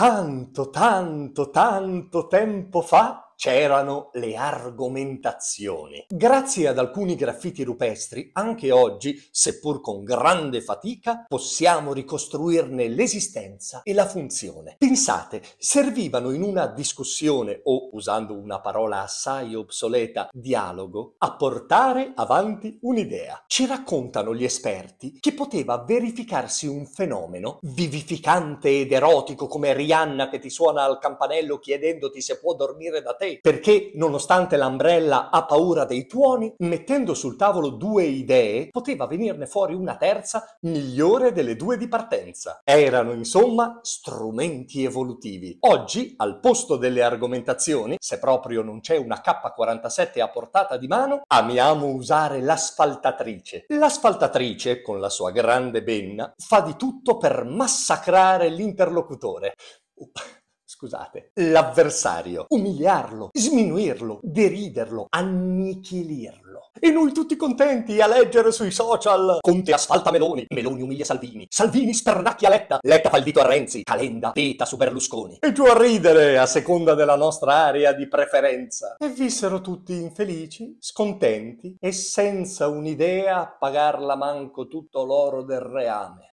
tanto, tanto, tanto tempo fa c'erano le argomentazioni. Grazie ad alcuni graffiti rupestri, anche oggi, seppur con grande fatica, possiamo ricostruirne l'esistenza e la funzione. Pensate, servivano in una discussione o, usando una parola assai obsoleta, dialogo, a portare avanti un'idea. Ci raccontano gli esperti che poteva verificarsi un fenomeno vivificante ed erotico come Rihanna che ti suona al campanello chiedendoti se può dormire da te perché nonostante l'Ambrella ha paura dei tuoni, mettendo sul tavolo due idee, poteva venirne fuori una terza migliore delle due di partenza. Erano insomma strumenti evolutivi. Oggi, al posto delle argomentazioni, se proprio non c'è una K47 a portata di mano, amiamo usare l'asfaltatrice. L'asfaltatrice, con la sua grande benna, fa di tutto per massacrare l'interlocutore scusate, l'avversario, umiliarlo, sminuirlo, deriderlo, annichilirlo. E noi tutti contenti a leggere sui social Conte asfalta Meloni, Meloni umilia Salvini, Salvini spernacchia Letta, Letta fa il dito a Renzi, Calenda peta su Berlusconi. E giù a ridere a seconda della nostra area di preferenza. E vissero tutti infelici, scontenti e senza un'idea a pagarla manco tutto l'oro del reame.